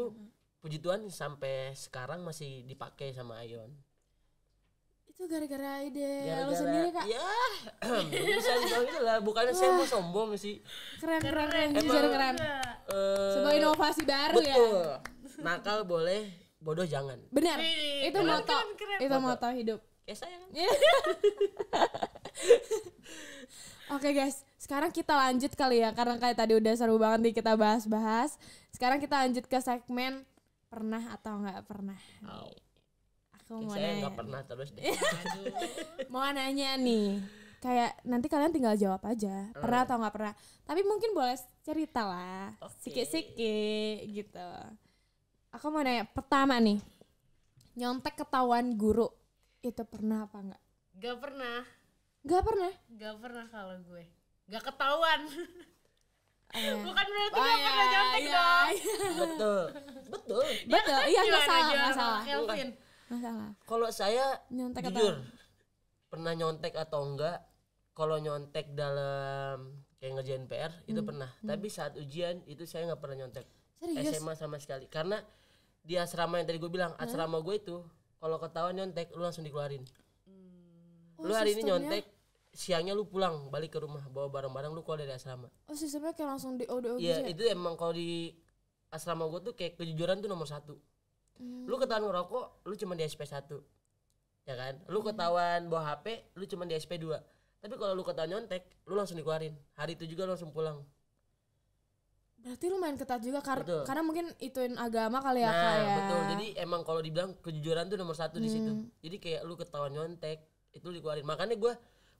puji tuhan sampai sekarang masih dipakai sama ayon itu gara-gara ide gara -gara, lo sendiri kak ya bisa dibilang itu lah bukannya saya mau sombong sih keren keren keren jujur keren uh, sebuah inovasi baru ya. betul. ya nakal boleh bodoh jangan benar itu keren, moto keren, keren. itu moto, moto hidup ya sayang Oke okay guys, sekarang kita lanjut kali ya karena kayak tadi udah seru banget nih kita bahas-bahas. Sekarang kita lanjut ke segmen pernah atau nggak pernah. Oh. Aku mau saya nggak pernah terus deh. mau nanya nih, kayak nanti kalian tinggal jawab aja, hmm. pernah atau nggak pernah. Tapi mungkin boleh cerita lah, sikit-sikit gitu. Aku mau nanya pertama nih, nyontek ketahuan guru itu pernah apa nggak? Gak pernah. Gak pernah? Gak pernah kalau gue. Gak ketahuan. Iya. Bukan berarti oh, gak iya, pernah nyontek ya, dong. Ya, Betul. Betul. Betul. Iya gak kan salah. Gak salah. Kelvin masalah kalau saya nyontek jujur atau? pernah nyontek atau enggak kalau nyontek dalam kayak ngerjain PR hmm. itu pernah hmm. tapi saat ujian itu saya nggak pernah nyontek Serius? SMA sama sekali karena di asrama yang tadi gue bilang hmm? asrama gue itu kalau ketahuan nyontek lu langsung dikeluarin hmm. lu oh, hari ini nyontek siangnya lu pulang balik ke rumah bawa barang-barang lu keluar dari asrama oh sistemnya kayak langsung di ODO iya, gitu ya itu emang kalau di asrama gue tuh kayak kejujuran tuh nomor satu lu ketahuan ngerokok lu cuma di SP 1 ya kan lu ketahuan bawa HP lu cuma di SP 2 tapi kalau lu ketahuan nyontek lu langsung dikeluarin hari itu juga lu langsung pulang Berarti lu main ketat juga kar betul. karena mungkin ituin agama kali ya nah, kak ya. betul. Jadi emang kalau dibilang kejujuran tuh nomor satu hmm. di situ. Hmm. Jadi kayak lu ketahuan nyontek itu dikeluarin. Makanya gue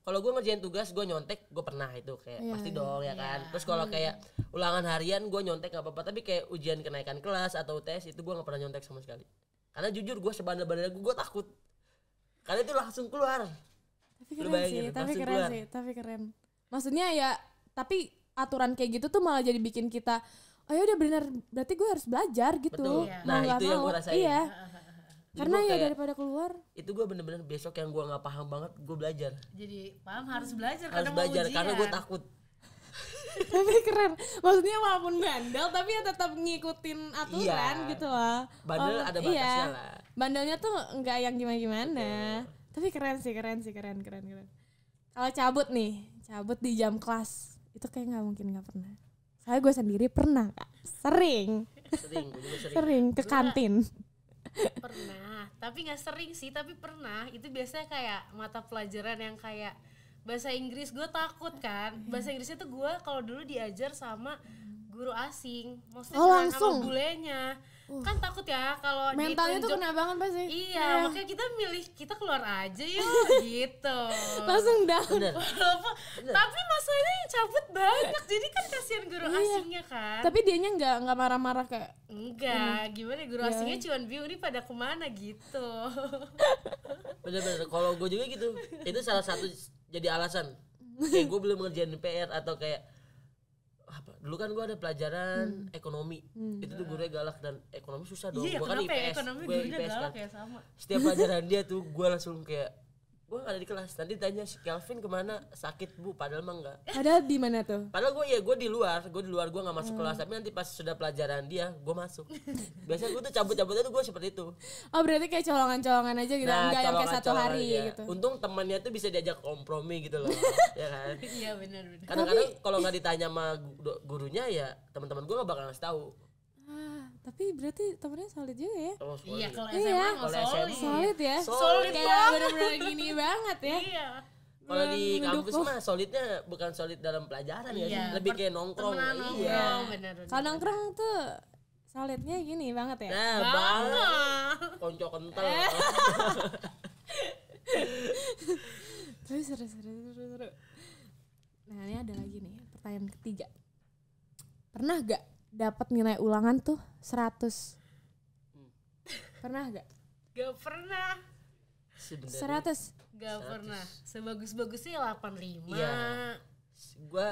kalau gue ngerjain tugas gue nyontek gue pernah itu kayak yeah, pasti dong ya iya, kan iya. terus kalau hmm. kayak ulangan harian gue nyontek nggak apa-apa tapi kayak ujian kenaikan kelas atau tes itu gue nggak pernah nyontek sama sekali karena jujur gue sebandel-bandelnya gue gue takut karena itu langsung keluar tapi keren sih gitu, tapi keren keluar. sih tapi keren maksudnya ya tapi aturan kayak gitu tuh malah jadi bikin kita oh ya udah benar berarti gue harus belajar gitu Betul. nah itu yang gue rasain iya karena ya daripada keluar. Itu gue bener-bener besok yang gue nggak paham banget, gue belajar. Jadi paham harus belajar harus karena belajar mau karena gue takut. tapi keren. Maksudnya walaupun bandel tapi ya tetap ngikutin aturan iya. gitu loh. Bandel oh, ada iya, batasnya iya. lah. Bandelnya tuh nggak yang gimana-gimana. Iya, iya, tapi keren sih, keren sih, keren, keren, keren. Kalau cabut nih, cabut di jam kelas itu kayak nggak mungkin nggak pernah. saya gue sendiri pernah kak, sering. Sering, sering. sering ke kantin pernah tapi nggak sering sih tapi pernah itu biasanya kayak mata pelajaran yang kayak bahasa Inggris gue takut kan iya. bahasa Inggrisnya tuh gue kalau dulu diajar sama guru asing maksudnya oh, langsung bulenya Uh. Kan takut ya kalau mentalnya ditunjuk, tuh kena banget pasti. Iya, yeah. makanya kita milih kita keluar aja yuk gitu. Langsung down. Bener. tapi masalahnya yang cabut banyak. Jadi kan kasihan guru iya. asingnya kan. Tapi dianya nggak nggak marah-marah kayak enggak. Hmm. Gimana guru yeah. asingnya cuman bingung nih pada kemana gitu. Bener-bener kalau gue juga gitu. Itu salah satu jadi alasan. Kayak gue belum ngerjain PR atau kayak apa dulu kan gue ada pelajaran hmm. ekonomi hmm. itu tuh gurunya galak dan ekonomi susah dong iya, gue kan IPS ya, gue IPS kan ya, sama. setiap pelajaran dia tuh gue langsung kayak gue gak ada di kelas nanti tanya si Kelvin kemana sakit bu padahal emang enggak ada di mana tuh padahal gue ya gue di luar gue di luar gue nggak masuk hmm. kelas tapi nanti pas sudah pelajaran dia gue masuk biasanya gue tuh cabut-cabutnya tuh gue seperti itu oh berarti kayak colongan-colongan aja gitu nah, enggak yang kayak satu hari ya. gitu untung temannya tuh bisa diajak kompromi gitu loh ya kan iya benar benar kadang-kadang kalau nggak ditanya sama gurunya ya teman-teman gue gak bakal ngasih tahu ah tapi berarti temennya solid juga ya oh, solid. iya kalau SMA iya. Solid. solid solid ya solid, solid kayak bener-bener gini banget ya iya kalau di kampus mah solidnya bukan solid dalam pelajaran ya, iya. ya lebih kayak nongkrong nongkrong iya. bener, bener. kalau nongkrong tuh solidnya gini banget ya nah banget konco kental eh. tapi seru seru seru seru nah ini ada lagi nih pertanyaan ketiga pernah gak dapat nilai ulangan tuh 100 hmm. pernah gak? gak pernah Seratus? 100 gak pernah sebagus-bagusnya 85 iya. gue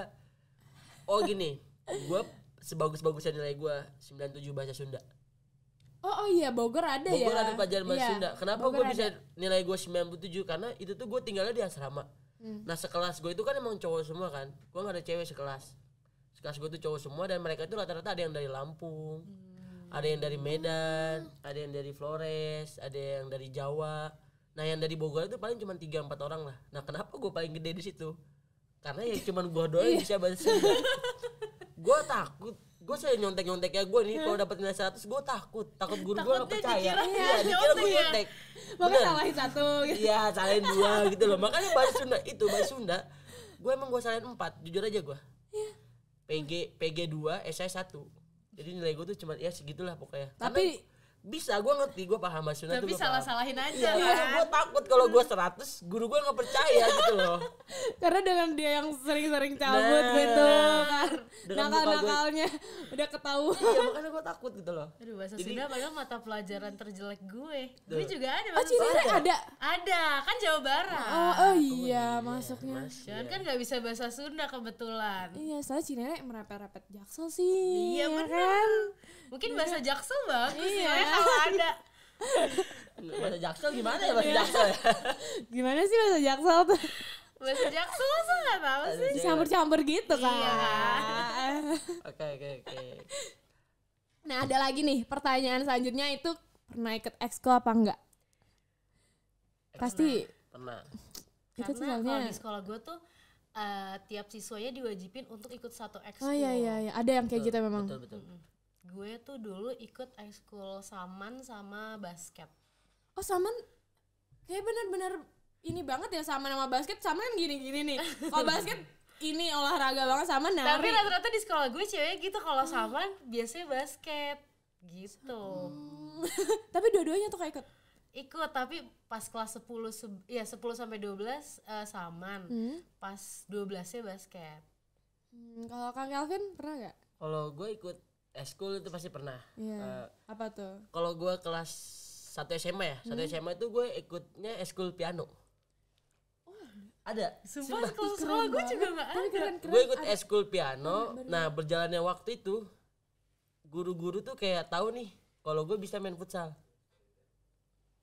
oh gini gue sebagus-bagusnya nilai gue 97 bahasa Sunda Oh, oh iya Bogor ada Bogor ya. Bogor ada pelajaran bahasa iya. Sunda. Kenapa gue bisa nilai gue 97 karena itu tuh gue tinggalnya di asrama. Hmm. Nah sekelas gue itu kan emang cowok semua kan, gue gak ada cewek sekelas. Sekelas gue tuh cowok semua dan mereka itu rata-rata ada yang dari Lampung hmm. ada yang dari Medan ada yang dari Flores ada yang dari Jawa nah yang dari Bogor itu paling cuma tiga empat orang lah nah kenapa gue paling gede di situ karena ya cuma gue doang yang iya. bisa bahasa gue takut gue saya nyontek nyontek ya gue nih kalau dapet nilai seratus, gue takut takut guru gue nggak percaya dikira, iya dikira gue nyontek ya? makanya salahin satu gitu. Iya, salahin dua gitu loh makanya bahasa Sunda itu bahasa Sunda gue emang gue salahin empat jujur aja gue PG PG 2 SI 1 jadi nilai gue tuh cuma ya segitulah pokoknya tapi Karena, bisa gue ngerti gue paham maksudnya tapi salah salahin aja iya, kan? gue takut kalau gue seratus guru gue nggak percaya gitu loh karena dengan dia yang sering-sering cabut nah, gitu kan nakal-nakalnya udah ketahuan iya makanya gue takut gitu loh aduh bahasa Jadi, Sunda padahal mata pelajaran terjelek gue ini juga ada oh, bahasa oh, Sunda ada ada kan Jawa Barat oh, oh iya oh, masuknya iya. kan nggak bisa bahasa Sunda kebetulan iya saya Cirene merapat rapat jaksel sih iya ya bener kan? Mungkin iya. bahasa Jaksel bagus iya. ya kalau ada. bahasa Jaksel gimana ya bahasa iya. Jaksel ya? gimana sih bahasa Jaksel tuh? Bahasa Jaksel masa nggak tahu sih? Campur-campur gitu kan. Iya. Oke, oke, oke. Nah ada lagi nih pertanyaan selanjutnya itu pernah ikut ekskul apa enggak? Eh, pernah, Pasti. Pernah. Itu Karena kalau di sekolah gue tuh uh, tiap siswanya diwajibin untuk ikut satu ekskul. Oh iya iya, iya. ada yang betul, kayak gitu memang. Betul betul. Mm -hmm gue tuh dulu ikut ekskul saman sama basket oh saman kayak bener-bener ini banget ya saman sama basket saman gini-gini nih kalau basket ini olahraga banget sama nari tapi rata-rata di sekolah gue cewek gitu kalau hmm. saman biasanya basket gitu hmm. tapi dua-duanya tuh kayak ikut ikut tapi pas kelas 10 ya 10 sampai 12 uh, eh, saman hmm? pas 12 nya basket hmm, kalau Kang Kelvin pernah nggak kalau gue ikut eskul eh, itu pasti pernah. Yeah. Iya. Uh, Apa tuh? Kalau gue kelas satu SMA ya, satu hmm. SMA itu gue ikutnya eskul piano. Oh, ada. Sumpah, Sumpah. sekolah gue juga gak ada. Gue ikut eskul piano. Oh, nah berjalannya waktu itu guru-guru tuh kayak tahu nih kalau gue bisa main futsal.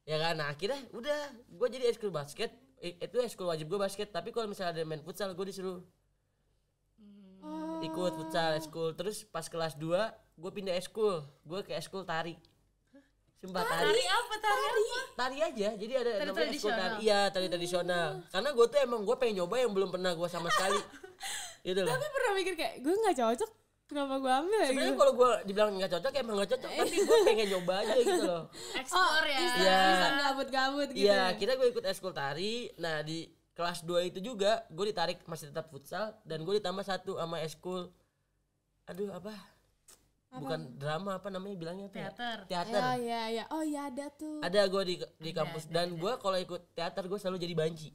Ya kan, nah, akhirnya udah gue jadi eskul basket. Itu eskul wajib gue basket. Tapi kalau misalnya ada main futsal, gue disuruh hmm. ikut futsal oh. school terus pas kelas 2 gue pindah eskul gue ke eskul tari Sumpah tari. Tari apa tari? Tari, apa? tari aja. Jadi ada tari tradisional. tari. Iya, tari tradisional. Hmm. Karena gue tuh emang gue pengen nyoba yang belum pernah gue sama sekali. gitu loh. Tapi pernah mikir kayak gue nggak cocok kenapa gue ambil ya? sebenarnya gitu. kalau gue dibilang nggak cocok emang nggak cocok tapi gue pengen nyoba aja gitu loh Ekspor ya. oh, ya iya ya. gabut-gabut gitu iya Kita gue ikut eskul tari nah di kelas 2 itu juga gue ditarik masih tetap futsal dan gue ditambah satu sama eskul aduh apa apa? bukan drama apa namanya bilangnya apa ya? teater teater oh ya ya oh ya ada tuh ada gue di di kampus ada, dan gue kalau ikut teater gue selalu jadi banci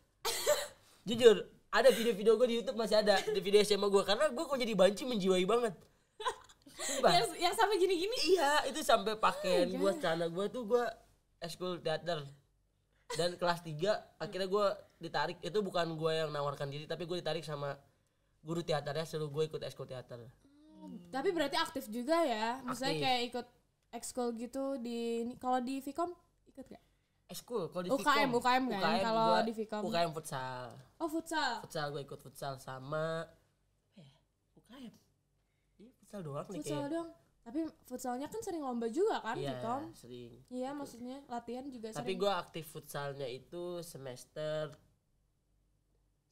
jujur ada video-video gue di YouTube masih ada di video SMA gue karena gue kok jadi banci menjiwai banget Sumpah. yang, yang sampai gini-gini iya itu sampai pakaian oh, gue celana gue tuh gue eskul teater dan kelas 3 akhirnya gue ditarik itu bukan gue yang nawarkan diri tapi gue ditarik sama guru teaternya selalu gue ikut eskul teater tapi berarti aktif juga ya. Misalnya aktif. kayak ikut ekskul gitu di kalau di Vicom ikut gak? Ekskul kalau di UKM, Vicom. UKM, UKM kan kalau di Vicom. UKM futsal. Oh, futsal. Futsal gue ikut futsal sama eh, ya? UKM. Iya, futsal doang futsal nih Futsal doang. Tapi futsalnya kan sering lomba juga kan Iya, Vicom? sering. Iya, gitu. maksudnya latihan juga Tapi sering. Tapi gue aktif futsalnya itu semester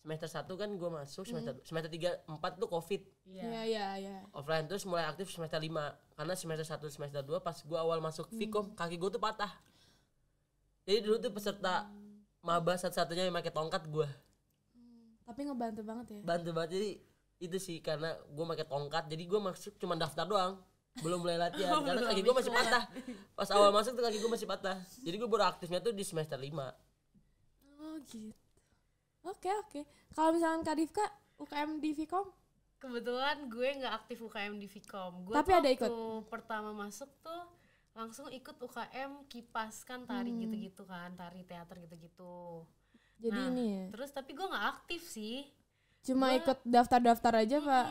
semester satu kan gue masuk hmm. semester tiga semester tiga empat tuh covid iya. iya iya iya offline terus mulai aktif semester lima karena semester satu semester dua pas gue awal masuk fikom hmm. mm. kaki gue tuh patah jadi dulu tuh peserta mm. maba satu-satunya yang pakai tongkat gue mm. tapi ngebantu banget ya bantu banget jadi itu sih karena gue pakai tongkat jadi gue masuk cuma daftar doang belum mulai latihan oh, karena kaki gue masih patah pas awal masuk tuh kaki gue masih patah jadi gue baru aktifnya tuh di semester lima oh gitu Oke, okay, oke. Okay. Kalau misalkan Kak Divka, UKM di Vkom? Kebetulan gue nggak aktif UKM di Vkom. Gue Tapi ada ikut. pertama masuk tuh langsung ikut UKM kipas kan tari hmm. gitu-gitu hmm. kan, tari teater gitu-gitu. Jadi nah, ini ya. Terus tapi gue nggak aktif sih cuma gua... ikut daftar-daftar aja hmm, pak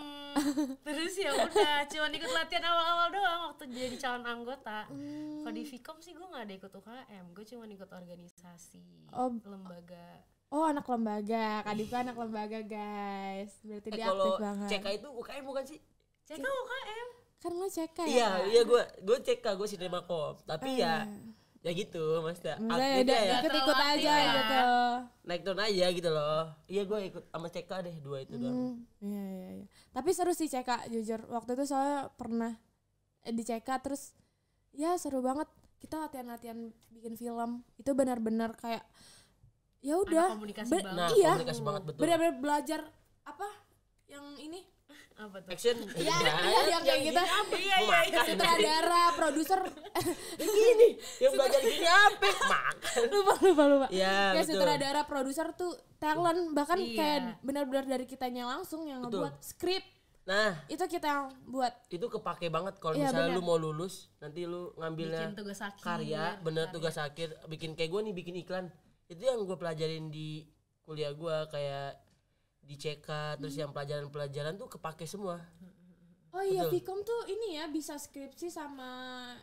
terus ya udah cuma ikut latihan awal-awal doang waktu jadi calon anggota hmm. kalau di Vkom sih gue nggak ada ikut UKM gue cuma ikut organisasi oh, lembaga Oh anak lembaga, itu anak lembaga guys Berarti eh, dia aktif banget CK itu UKM bukan sih? CK UKM Kan lo CK ya? Iya, iya gue gue CK, gue sinema kom Tapi ya, eh. ya ya gitu maksudnya Enggak, ya, ikut ikut aja ya. gitu naik turun aja gitu loh iya gue ikut sama CK deh dua itu hmm, doang iya iya iya tapi seru sih CK jujur waktu itu saya pernah eh, di CK terus ya seru banget kita latihan-latihan bikin film itu benar-benar kayak ya udah komunikasi nah, iya komunikasi banget betul benar-benar belajar apa yang ini apa tuh? Action. Iya, iya yang iya, iya, iya, kayak gitu. Iya, iya, iya. Sutradara, produser. Gini, yang belajar gini apa? Makan. Lupa, lupa, lupa. Ya, ya sutradara, produser tuh talent bahkan iya. kayak benar-benar dari kitanya langsung yang betul. ngebuat skrip. Nah, itu kita yang buat. Itu kepake banget kalau ya, misalnya bener. lu mau lulus, nanti lu ngambilnya bikin tugas akhir, karya, bener karya. tugas akhir, bikin kayak gue nih bikin iklan. Itu yang gue pelajarin di kuliah gue kayak di CK terus hmm. yang pelajaran-pelajaran tuh kepake semua. Oh iya, Vicom tuh ini ya bisa skripsi sama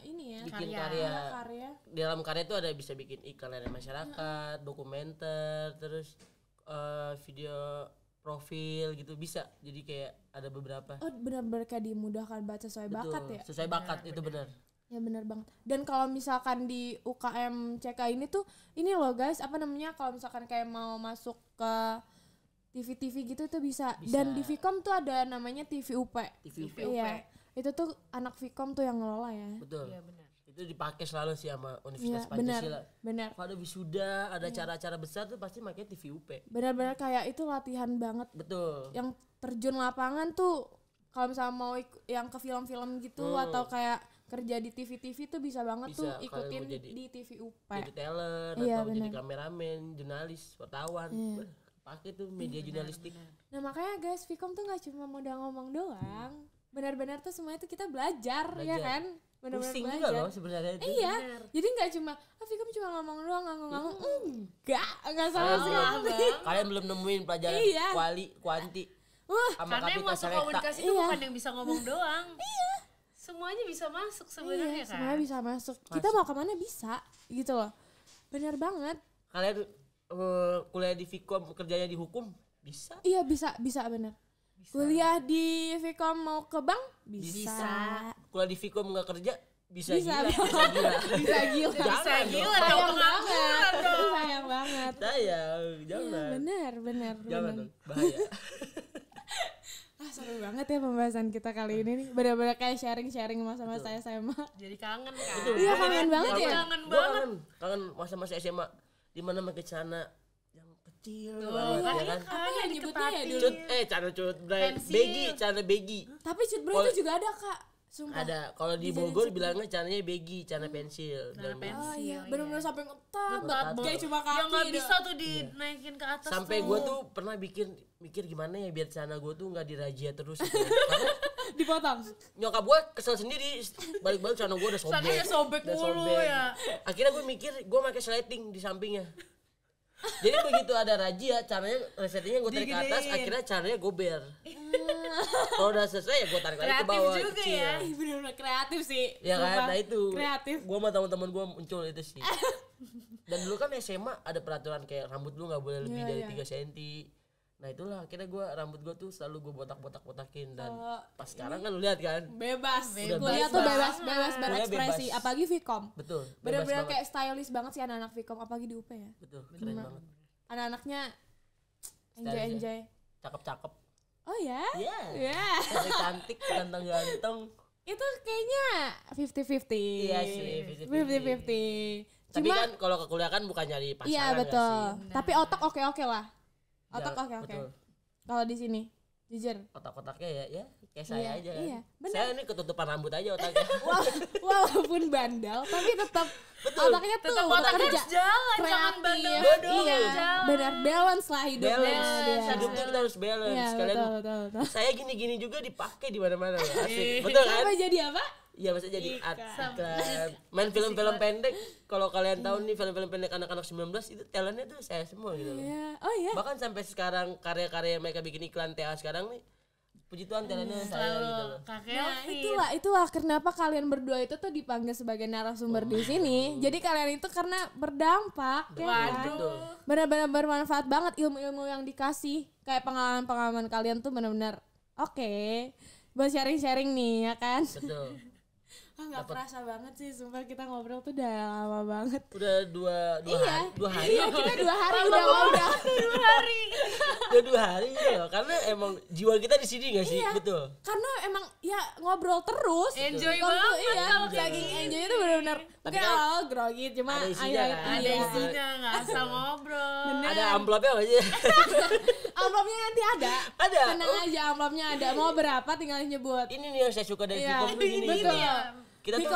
ini ya bikin karya. karya. Iya, karya. Di dalam karya itu ada bisa bikin iklan dari masyarakat, hmm. dokumenter, terus uh, video profil gitu bisa. Jadi kayak ada beberapa. Oh benar-benar kayak dimudahkan baca sesuai Betul, bakat ya. Sesuai bakat bener, itu benar. Ya benar banget. Dan kalau misalkan di UKM CK ini tuh ini loh guys, apa namanya kalau misalkan kayak mau masuk ke TV-TV gitu tuh bisa. bisa. Dan di Vcom tuh ada namanya TV UP. TV UP. Iya. Itu tuh anak Vcom tuh yang ngelola ya. Betul. Iya benar. Itu dipakai selalu sih sama Universitas ya, Pancasila. Benar. Kalau ada wisuda, ada acara-acara ya. besar tuh pasti makanya TV UP. Benar-benar kayak itu latihan banget. Betul. Yang terjun lapangan tuh kalau misalnya mau yang ke film-film gitu hmm. atau kayak kerja di TV-TV tuh bisa banget bisa, tuh ikutin jadi, di TV UP. Jadi talent iya, atau bener. jadi kameramen, jurnalis, wartawan. Iya pakai tuh media iya, jurnalistik. Nah makanya guys, Vicom tuh nggak cuma modal ngomong doang. Benar-benar tuh semuanya tuh kita belajar, ya belajar. ya kan? Benar-benar Pusing belajar. juga loh sebenarnya. Eh, iya, jadi nggak cuma, ah Vicom cuma ngomong doang, ngomong-ngomong Hmm. Enggak, enggak salah sih. Kalian belum nemuin pelajaran iya. kuali, kuanti. Uh, karena yang masuk komunikasi itu iya. bukan yang bisa ngomong doang. iya. Semuanya bisa masuk sebenarnya iya, kan. Semuanya bisa masuk. masuk. Kita mau kemana bisa, gitu loh. benar banget. Kalian Eh, kuliah di Vkom kerjanya di hukum bisa iya bisa bisa benar kuliah di Vkom mau ke bank bisa, bisa. kuliah di Vkom nggak kerja bisa, bisa, gila, bisa gila bisa gila bisa gila dong bisa dong sayang banget sayang iya, jangan ya, benar benar jangan bener. dong bahaya ah seru banget ya pembahasan kita kali ini nih benar-benar kayak sharing-sharing masa-masa SMA jadi kangen kan iya kangen banget ya kangen banget kangen masa-masa SMA di mana pakai cana yang kecil oh, banget ya iya kan, kan. Apa yang nyebutnya ya dulu? Cut, eh cana cut bray, begi, cana begi. Tapi cut bray itu juga ada kak. Sumpah. Ada. Kalau di Bogor bilangnya caranya begi, cara pensil. Cana pensil. Oh iya, benar-benar iya. sampai ngetat banget kayak cuma kaki. Yang nggak gitu. bisa tuh iya. dinaikin ke atas. Sampai gue tuh pernah bikin mikir gimana ya biar sana gue tuh nggak dirajia terus. Gitu. Ya dipotong. Nyokap gue kesel sendiri. Balik-balik celana gue udah sobek. Celana sobek mulu ya. Akhirnya gue mikir gue pakai sliding di sampingnya. Jadi begitu ada raji ya caranya resettingnya gue tarik ke atas, akhirnya caranya gue ber. Kalau udah selesai ya gue tarik lagi ke bawah. Kreatif juga kecil. ya, benar-benar kreatif sih. Ya kan, nah itu. Kreatif. Gue sama teman-teman gue muncul itu sih. Dan dulu kan SMA ada peraturan kayak rambut lu nggak boleh lebih iya, dari yeah. senti Nah itulah akhirnya gue rambut gue tuh selalu gue botak-botak-botakin dan uh, pas sekarang kan lu lihat kan bebas, bebas. kuliah tuh bebas bebas berekspresi bebas. apalagi Vicom betul bener-bener kayak stylish banget sih anak-anak Vicom apalagi di UP ya betul keren Bener. banget anak-anaknya enjoy ya? enjoy cakep-cakep oh ya iya yeah. yeah. cantik ganteng-ganteng itu kayaknya fifty-fifty iya sih fifty-fifty tapi Cuma, kan kalau ke kuliah kan bukan nyari pasangan iya betul sih? tapi otak oke-oke lah otak oke oke kalau di sini jujur otak-otaknya ya ya kayak saya iya, aja kan iya, bener. saya ini ketutupan rambut aja otaknya walaupun bandel tapi tetap Betul. otaknya tuh tetap otak kerja jalan kreatif, jangan bandel iya, bodoh iya, jalan. benar balance lah hidup balance ya, hidupnya kita harus balance iya, kalian betul, betul, betul. saya gini-gini juga dipakai di mana-mana ya. betul kan apa jadi apa Iya maksudnya jadi aktor. Iya, kan? kan. Main film-film pendek. Kalau kalian tahu iya. nih film-film pendek anak-anak 19 itu talentnya tuh saya semua gitu. Iya. Oh iya. Bahkan sampai sekarang karya-karya yang mereka bikin iklan TA sekarang nih puji Tuhan talentnya hmm, saya gitu loh. Nah, itulah itulah kenapa kalian berdua itu tuh dipanggil sebagai narasumber di sini. Jadi kalian itu karena berdampak Waduh. ya. Kan? Benar-benar bermanfaat banget ilmu-ilmu yang dikasih. Kayak pengalaman-pengalaman kalian tuh benar-benar oke. Okay. Buat sharing-sharing nih ya kan. Betul. Enggak nggak kerasa banget sih, sumpah kita ngobrol tuh udah lama banget. Udah dua dua iya. hari. Dua hari. Iya, kita dua hari udah ngobrol. dua hari. udah dua hari gitu loh, karena emang jiwa kita di sini nggak sih, iya. betul. Karena emang ya ngobrol terus. Enjoy Tentu, banget. Iya, lagi enjoy itu benar-benar. Tapi oh, grogi, cuma ada isinya, ayo, kan? ada iya, isinya iya. nggak asal ngobrol. Bener. Ada amplopnya apa aja amplopnya nanti ada. Ada. Tenang aja amplopnya ada. Mau berapa tinggal nyebut. Ini nih yang saya suka dari iya. ya, ini. Betul. Ini ya kita tuh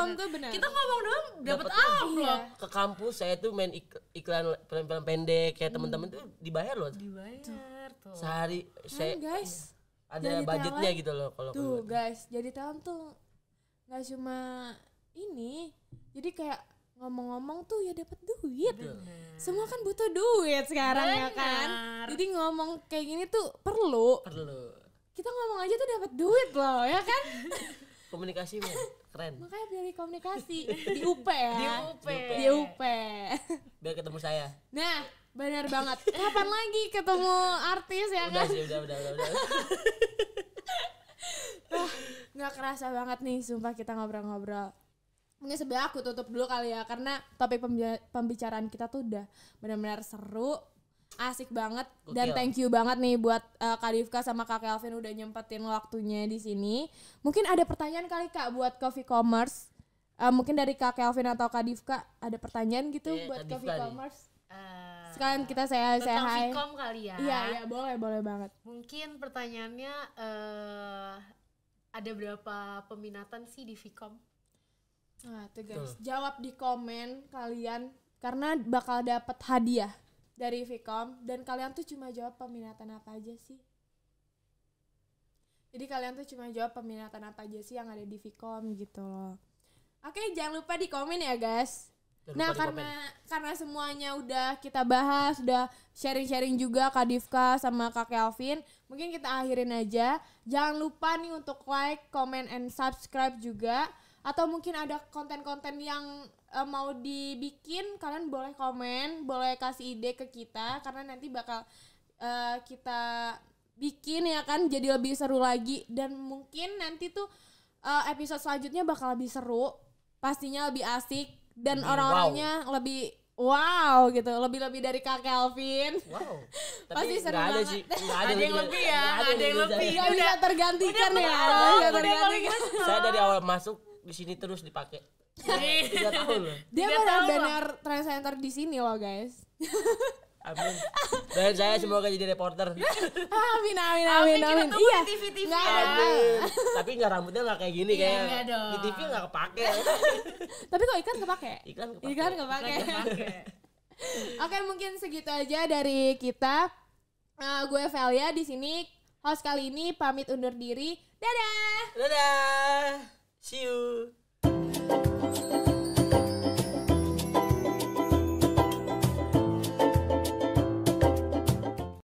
Kita ngomong doang dapat iya. amplop loh. Ke kampus saya tuh main iklan film-film pendek kayak hmm. teman-teman tuh dibayar loh. Dibayar tuh. Sehari kan, saya hmm, guys. Ada jadi budgetnya talent, gitu loh kalau Tuh guys, jadi talent tuh nggak cuma ini. Jadi kayak ngomong-ngomong tuh ya dapat duit. Bener. Semua kan butuh duit sekarang Bener. ya kan. Jadi ngomong kayak gini tuh perlu. Perlu. Kita ngomong aja tuh dapat duit loh ya kan. Komunikasi men keren makanya dari komunikasi di UP ya di UP di UP biar ketemu saya nah benar banget kapan lagi ketemu artis ya udah, kan sih, udah udah udah, udah. Ah, nggak kerasa banget nih sumpah kita ngobrol-ngobrol mungkin sebelah aku tutup dulu kali ya karena topik pembicaraan kita tuh udah benar-benar seru asik banget Gokil. dan thank you banget nih buat uh, Kak Divka sama Kak Kelvin udah nyempetin waktunya di sini. Mungkin ada pertanyaan kali Kak buat Coffee Commerce. Uh, mungkin dari Kak Kelvin atau Kak Divka ada pertanyaan gitu iya, eh, buat Coffee Commerce. Uh, Sekarang kita saya saya hai. kali ya. Iya, iya, boleh, boleh banget. Mungkin pertanyaannya uh, ada berapa peminatan sih di Vicom? Nah, tuh guys, Tuh. jawab di komen kalian karena bakal dapat hadiah dari Vicom dan kalian tuh cuma jawab peminatan apa aja sih jadi kalian tuh cuma jawab peminatan apa aja sih yang ada di Vicom gitu loh oke jangan lupa di komen ya guys jangan nah karena karena semuanya udah kita bahas udah sharing-sharing juga Kak Divka sama Kak Kelvin mungkin kita akhirin aja jangan lupa nih untuk like comment and subscribe juga atau mungkin ada konten-konten yang uh, mau dibikin kalian boleh komen boleh kasih ide ke kita karena nanti bakal uh, kita bikin ya kan jadi lebih seru lagi dan mungkin nanti tuh uh, episode selanjutnya bakal lebih seru pastinya lebih asik dan hmm, orang-orangnya wow. lebih wow gitu lebih lebih dari kak Kelvin wow Tapi pasti seru ada banget sih, ada, ada yang lebih ya ada yang lebih tidak bisa tergantikan udah ya saya dari awal masuk di sini terus dipakai. Tiga tahun loh. Dia benar-benar center di sini loh guys. Amin. Dan saya semoga jadi reporter. amin, amin, amin, amin. amin. Iya. TV, TV ya. Tapi nggak rambutnya nggak kayak gini iya, kayak. Iya, dong. Di TV nggak kepake. Tapi kok ikan kepake? Ikan kepake. Ikan kepake. Oke, mungkin segitu aja dari kita. Uh, gue Velia di sini host kali ini pamit undur diri. Dadah. Dadah. See you.